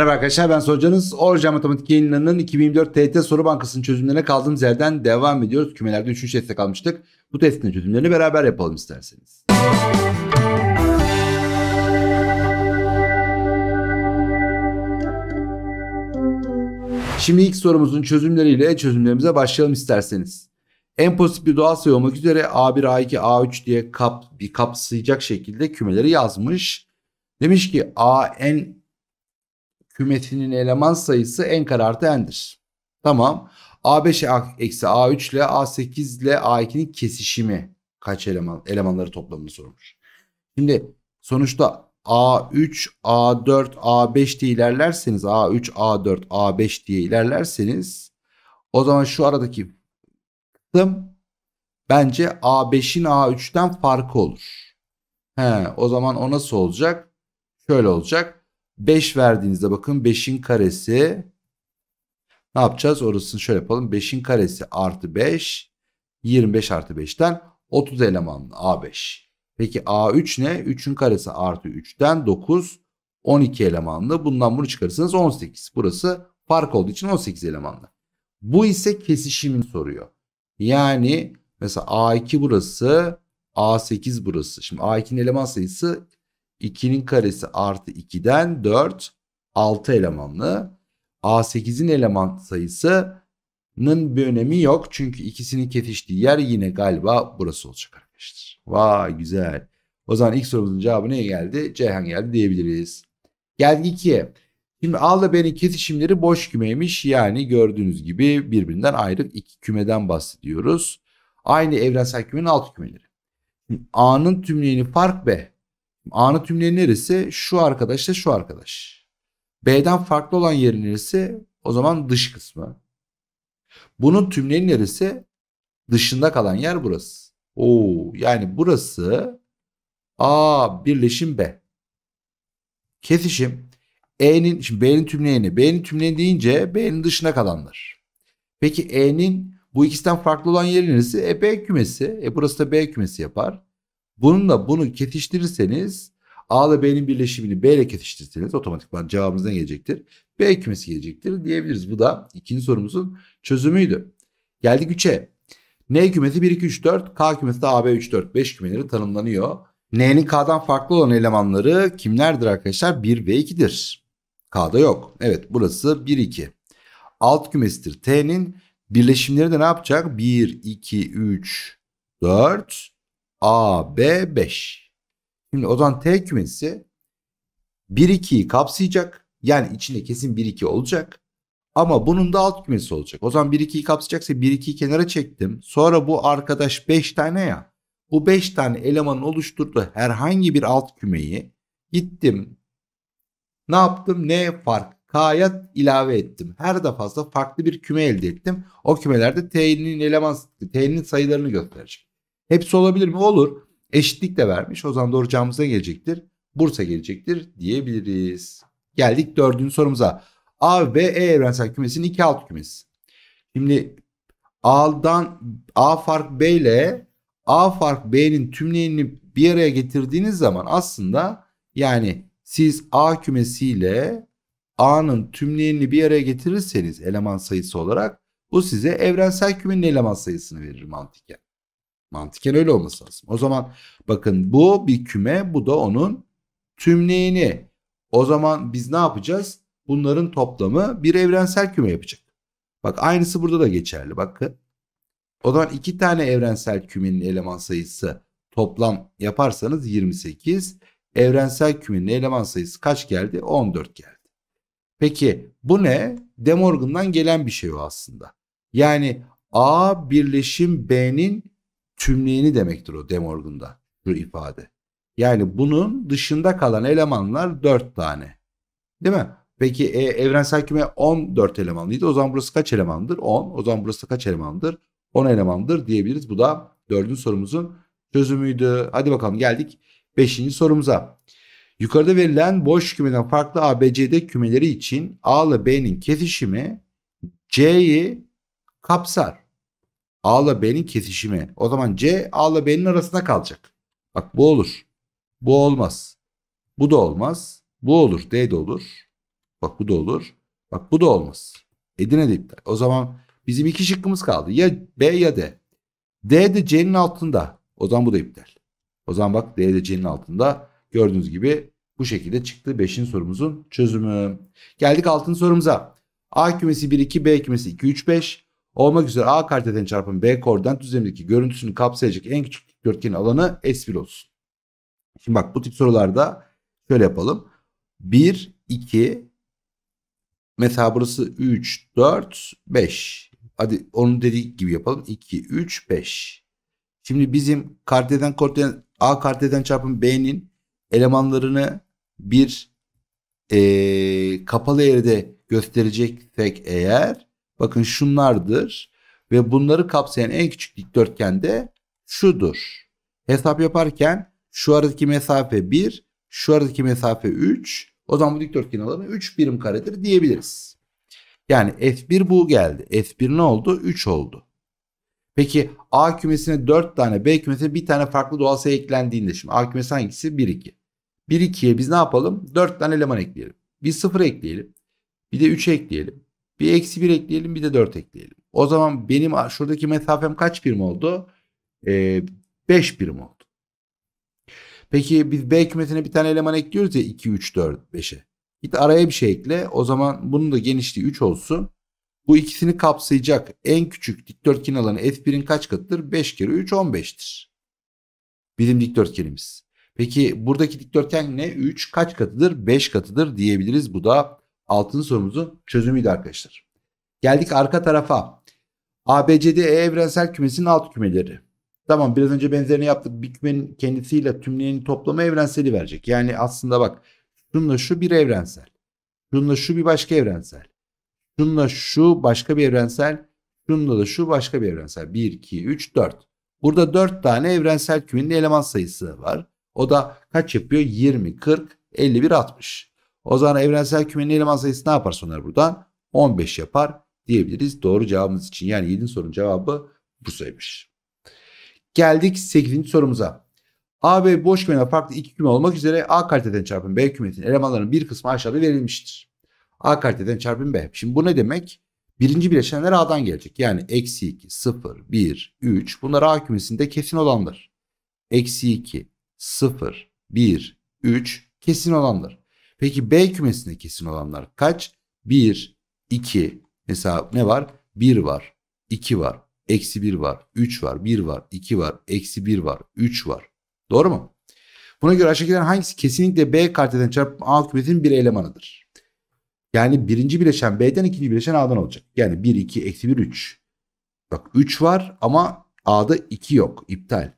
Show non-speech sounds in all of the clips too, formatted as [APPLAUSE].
Merhaba arkadaşlar ben Socanız. Orca Matematik yayınlarının 2024 TET soru bankasının çözümlerine kaldığımız yerden devam ediyoruz. Kümelerde 3. testte kalmıştık. Bu testin çözümlerini beraber yapalım isterseniz. Şimdi ilk sorumuzun çözümleriyle çözümlerimize başlayalım isterseniz. En pozitif bir doğal sayı olmak üzere A1, A2, A3 diye kap, bir kapsayacak şekilde kümeleri yazmış. Demiş ki A, N, kümesinin eleman sayısı en kare artı n'dir. Tamam. A5 eksi A3 ile A8 ile A2'nin kesişimi kaç eleman elemanları toplamını sormuş. Şimdi sonuçta A3, A4, A5 diye ilerlerseniz A3, A4, A5 diye ilerlerseniz o zaman şu aradaki kısım bence A5'in A3'ten farkı olur. He, o zaman o nasıl olacak? Şöyle olacak. 5 verdiğinizde bakın 5'in karesi ne yapacağız? Orasını şöyle yapalım. 5'in karesi artı 5. 25 artı 5'ten 30 elemanlı A5. Peki A3 ne? 3'ün karesi artı 3'ten 9. 12 elemanlı. Bundan bunu çıkarırsanız 18. Burası fark olduğu için 18 elemanlı. Bu ise kesişimini soruyor. Yani mesela A2 burası, A8 burası. Şimdi A2'nin eleman sayısı 2'nin karesi artı 2'den 4 6 elemanlı. A8'in eleman sayısının bir önemi yok. Çünkü ikisinin kesiştiği yer yine galiba burası olacak arkadaşlar. Vay güzel. O zaman ilk sorumuzun cevabı neye geldi? Ceyhan geldi diyebiliriz. Geldi 2'ye. Şimdi A ile B'nin kesişimleri boş kümeymiş. Yani gördüğünüz gibi birbirinden ayrı iki kümeden bahsediyoruz. Aynı evrensel kümenin alt kümeleri. A'nın tümleyeni fark B. A'nın tümleri neresi? Şu arkadaşla şu arkadaş. B'den farklı olan yeri neresi? O zaman dış kısmı. Bunun tümleri neresi? Dışında kalan yer burası. Oo, yani burası A birleşim B. Kesişim E'nin şimdi B'nin tümleyeni. B'nin tümleyeni deyince B'nin dışına kalanlar. Peki E'nin bu ikisinden farklı olan yeri neresi? E B kümesi. E burası da B kümesi yapar. Bununla bunu kesiştirirseniz A ile B'nin birleşimini B ile kesiştirirseniz otomatikman cevabımız ne gelecektir? B kümesi gelecektir diyebiliriz. Bu da ikinci sorumuzun çözümüydü. Geldik 3'e. N kümesi 1, 2, 3, 4. K kümesi de A, B, 3, 4, 5 kümeleri tanımlanıyor. N'nin K'dan farklı olan elemanları kimlerdir arkadaşlar? 1 ve 2'dir. K'da yok. Evet burası 1, 2. Alt kümesidir. T'nin birleşimleri de ne yapacak? 1, 2, 3, 4. A, B, 5. Şimdi o zaman T kümesi 1-2'yi kapsayacak. Yani içinde kesin 1-2 olacak. Ama bunun da alt kümesi olacak. O zaman 1-2'yi kapsayacaksa 1-2'yi kenara çektim. Sonra bu arkadaş 5 tane ya. Bu 5 tane elemanın oluşturduğu herhangi bir alt kümeyi gittim. Ne yaptım? Ne fark? K'ya ilave ettim. Her defasında farklı bir küme elde ettim. O kümelerde T'nin eleman T'nin sayılarını gösterecek. Hepsi olabilir mi? Olur. Eşitlik de vermiş. O zaman doğru camımıza gelecektir. Bursa gelecektir diyebiliriz. Geldik dördüncü sorumuza. A ve E evrensel kümesinin iki alt kümesi. Şimdi A'dan A fark B ile A fark B'nin tümleyenini bir araya getirdiğiniz zaman aslında yani siz A kümesiyle A'nın tümleyenini bir araya getirirseniz eleman sayısı olarak bu size evrensel kümenin eleman sayısını verir mantıken. Mantıken öyle olması lazım. O zaman bakın bu bir küme bu da onun tümleyeni. O zaman biz ne yapacağız? Bunların toplamı bir evrensel küme yapacak. Bak aynısı burada da geçerli bakın. O zaman iki tane evrensel kümenin eleman sayısı toplam yaparsanız 28. Evrensel kümenin eleman sayısı kaç geldi? 14 geldi. Peki bu ne? De Morgan'dan gelen bir şey o aslında. Yani A birleşim B'nin tümleyeni demektir o Demorgunda Morgan'da bu ifade. Yani bunun dışında kalan elemanlar 4 tane. Değil mi? Peki e, evrensel küme 14 elemanlıydı. O zaman burası kaç elemandır? 10. O zaman burası kaç elemandır? 10 elemandır diyebiliriz. Bu da dördüncü sorumuzun çözümüydü. Hadi bakalım geldik 5. sorumuza. Yukarıda verilen boş kümeden farklı ABCD kümeleri için A ile B'nin kesişimi C'yi kapsar. A ile B'nin kesişimi. O zaman C A ile B'nin arasında kalacak. Bak bu olur. Bu olmaz. Bu da olmaz. Bu olur. D de olur. Bak bu da olur. Bak bu da olmaz. Edine de iptal. O zaman bizim iki şıkkımız kaldı. Ya B ya D. D de C'nin altında. O zaman bu da iptal. O zaman bak D de C'nin altında. Gördüğünüz gibi bu şekilde çıktı 5. sorumuzun çözümü. Geldik 6. sorumuza. A kümesi 1 2, B kümesi 2 3 5 olmak üzere A karteden çarpan B koordinat düzlemindeki görüntüsünü kapsayacak en küçük dörtgenin alanı S1 olsun. Şimdi bak bu tip sorularda şöyle yapalım. 1, 2, mesela burası 3, 4, 5. Hadi onun dediği gibi yapalım. 2, 3, 5. Şimdi bizim karteden koordinat A karteden çarpım B'nin elemanlarını bir e, kapalı yerde göstereceksek eğer Bakın şunlardır ve bunları kapsayan en küçük dikdörtgen de şudur. Hesap yaparken şu aradaki mesafe 1, şu aradaki mesafe 3. O zaman bu dikdörtgen alanı 3 birim karedir diyebiliriz. Yani F1 bu geldi. F1 ne oldu? 3 oldu. Peki A kümesine 4 tane, B kümesine 1 tane farklı doğal sayı eklendiğinde şimdi A kümesi hangisi? 1 2. 1 2'ye biz ne yapalım? 4 tane eleman ekleyelim. Bir 0 ekleyelim. Bir de 3 ekleyelim. Bir eksi 1 ekleyelim bir de 4 ekleyelim. O zaman benim şuradaki mesafem kaç birim oldu? Ee, 5 birim oldu. Peki biz B kümesine bir tane eleman ekliyoruz ya 2, 3, 4, 5'e. Git araya bir şey ekle. O zaman bunun da genişliği 3 olsun. Bu ikisini kapsayacak en küçük dikdörtgen alanı F1'in kaç katıdır? 5 kere 3 15'tir. Bizim dikdörtgenimiz. Peki buradaki dikdörtgen ne? 3 kaç katıdır? 5 katıdır diyebiliriz. Bu da Altın sorumuzun çözümüydü arkadaşlar. Geldik arka tarafa. ABCD E evrensel kümesinin alt kümeleri. Tamam biraz önce benzerini yaptık. Bir kümenin kendisiyle tümleyeni toplama evrenseli verecek. Yani aslında bak şunla şu bir evrensel. Şunla şu bir başka evrensel. Şunla şu başka bir evrensel. Şunla da şu başka bir evrensel. 1, 2, 3, 4. Burada 4 tane evrensel kümenin eleman sayısı var. O da kaç yapıyor? 20, 40, 51, 60. O zaman evrensel kümenin eleman sayısı ne yapar soner buradan? 15 yapar diyebiliriz. Doğru cevabımız için yani 7. sorunun cevabı bu saymış. Geldik 8. sorumuza. A ve boş kümenin farklı iki küme olmak üzere A kaliteden çarpın B kümetinin elemanlarının bir kısmı aşağıda verilmiştir. A kaliteden çarpın B. Şimdi bu ne demek? Birinci bileşenler A'dan gelecek. Yani eksi 2, 0, 1, 3 bunlar A kümesinde kesin olandır. Eksi 2, 0, 1, 3 kesin olandır. Peki B kümesinde kesin olanlar kaç? 1, 2. Mesela ne var? 1 var, 2 var, eksi 1 var, 3 var, 1 var, 2 var, eksi 1 var, 3 var. Doğru mu? Buna göre aşağıdakilerin hangisi kesinlikle B karteden çarpım A kümesinin bir elemanıdır? Yani birinci bileşen B'den ikinci bileşen A'dan olacak. Yani 1, 2, eksi 1, 3. Bak 3 var ama A'da 2 yok. İptal.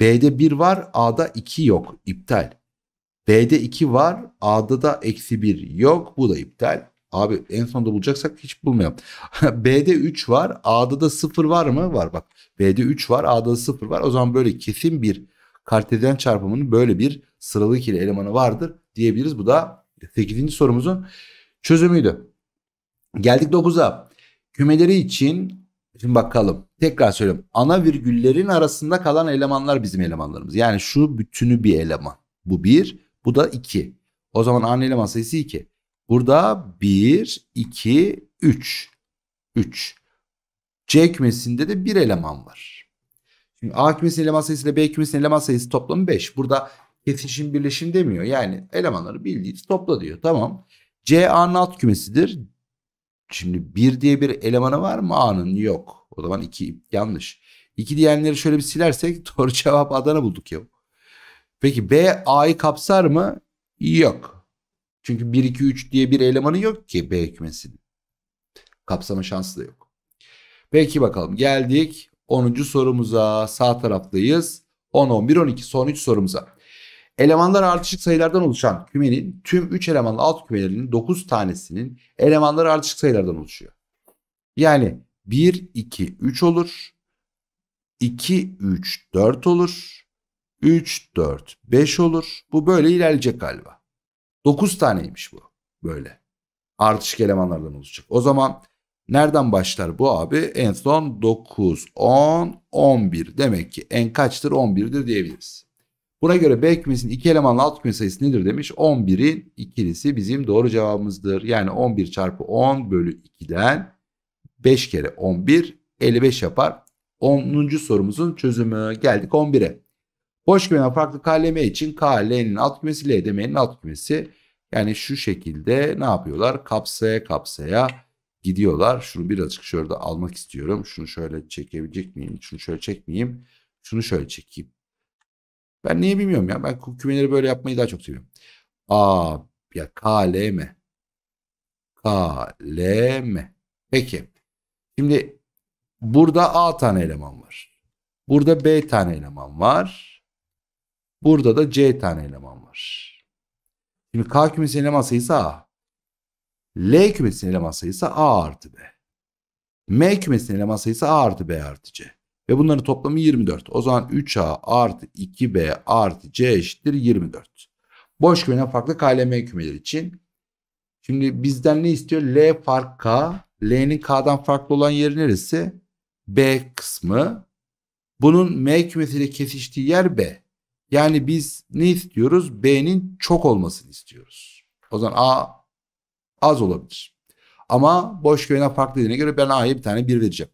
B'de 1 var, A'da 2 yok. İptal. B'de 2 var. A'da da eksi 1 yok. Bu da iptal. Abi en sonunda bulacaksak hiç bulmayalım. [LAUGHS] B'de 3 var. A'da da 0 var mı? Var bak. B'de 3 var. A'da da 0 var. O zaman böyle kesin bir kartezyen çarpımının böyle bir sıralı ikili elemanı vardır diyebiliriz. Bu da 8. sorumuzun çözümüydü. Geldik 9'a. Kümeleri için şimdi bakalım. Tekrar söylüyorum. Ana virgüllerin arasında kalan elemanlar bizim elemanlarımız. Yani şu bütünü bir eleman. Bu bir. Bu da 2. O zaman A'nın eleman sayısı 2. Burada 1, 2, 3. 3. C kümesinde de bir eleman var. Şimdi A kümesinin eleman sayısı ile B kümesinin eleman sayısı toplamı 5. Burada kesişim birleşim demiyor. Yani elemanları bildiğiniz topla diyor. Tamam. C A'nın alt kümesidir. Şimdi 1 diye bir elemanı var mı A'nın? Yok. O zaman 2 yanlış. 2 diyenleri şöyle bir silersek [LAUGHS] doğru cevap Adana bulduk ya. Peki B A'yı kapsar mı? Yok. Çünkü 1 2 3 diye bir elemanı yok ki B kümesinin. Kapsama şansı da yok. Peki bakalım geldik 10. sorumuza. Sağ taraftayız. 10 11 12 son 3 sorumuza. Elemanlar artışık sayılardan oluşan kümenin tüm 3 elemanlı alt kümelerinin 9 tanesinin elemanları artışık sayılardan oluşuyor. Yani 1 2 3 olur. 2 3 4 olur. 3, 4, 5 olur. Bu böyle ilerleyecek galiba. 9 taneymiş bu böyle. Artışık elemanlardan oluşacak. O zaman nereden başlar bu abi? En son 9, 10, 11. Demek ki en kaçtır? 11'dir diyebiliriz. Buna göre B kümesinin iki elemanlı alt küme sayısı nedir demiş. 11'in ikilisi bizim doğru cevabımızdır. Yani 11 çarpı 10 bölü 2'den 5 kere 11 55 yapar. 10. sorumuzun çözümü. Geldik 11'e. Boş güven farklı kalem'e için KL'nin alt kümesi, demenin alt kümesi. Yani şu şekilde ne yapıyorlar? Kapsaya kapsaya gidiyorlar. Şunu birazcık şurada almak istiyorum. Şunu şöyle çekebilecek miyim? Şunu şöyle çekmeyeyim. Şunu şöyle çekeyim. Ben niye bilmiyorum ya. Ben kümeleri böyle yapmayı daha çok seviyorum. A ya KLM. KLM. Peki. Şimdi burada A tane eleman var. Burada B tane eleman var. Burada da C tane eleman var. Şimdi K kümesinin eleman sayısı A. L kümesinin eleman sayısı A artı B. M kümesinin eleman sayısı A artı B artı C. Ve bunların toplamı 24. O zaman 3A artı 2B artı C eşittir 24. Boş kümeler farklı K ile M kümeleri için. Şimdi bizden ne istiyor? L fark K. L'nin K'dan farklı olan yeri neresi? B kısmı. Bunun M kümesiyle kesiştiği yer B. Yani biz ne istiyoruz? B'nin çok olmasını istiyoruz. O zaman A az olabilir. Ama boş köyüne farklı dediğine göre ben A'ya bir tane 1 vereceğim.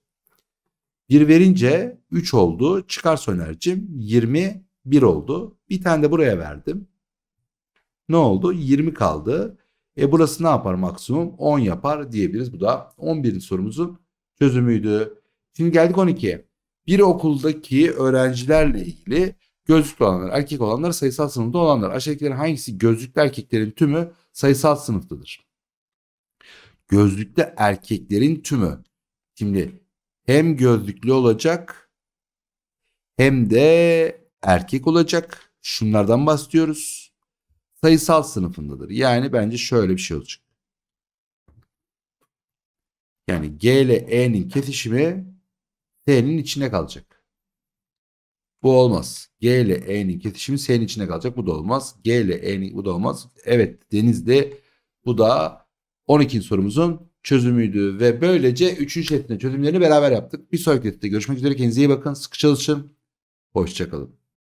1 verince 3 oldu. Çıkar sonercim 21 oldu. Bir tane de buraya verdim. Ne oldu? 20 kaldı. E burası ne yapar maksimum? 10 yapar diyebiliriz. Bu da 11. sorumuzun çözümüydü. Şimdi geldik 12'ye. Bir okuldaki öğrencilerle ilgili gözlüklü olanlar, erkek olanlar sayısal sınıfta olanlar. Aşağıdakilerin hangisi gözlüklü erkeklerin tümü sayısal sınıftadır? Gözlüklü erkeklerin tümü. Şimdi hem gözlüklü olacak hem de erkek olacak. Şunlardan bahsediyoruz. Sayısal sınıfındadır. Yani bence şöyle bir şey olacak. Yani G ile E'nin kesişimi T'nin içine kalacak. Bu olmaz. G ile E'nin kesişimi S'nin içine kalacak. Bu da olmaz. G ile E'nin bu da olmaz. Evet denizde bu da 12. sorumuzun çözümüydü ve böylece 3. şeklinde çözümlerini beraber yaptık. Bir sonraki görüşmek üzere. Kendinize iyi bakın. Sıkı çalışın. Hoşçakalın.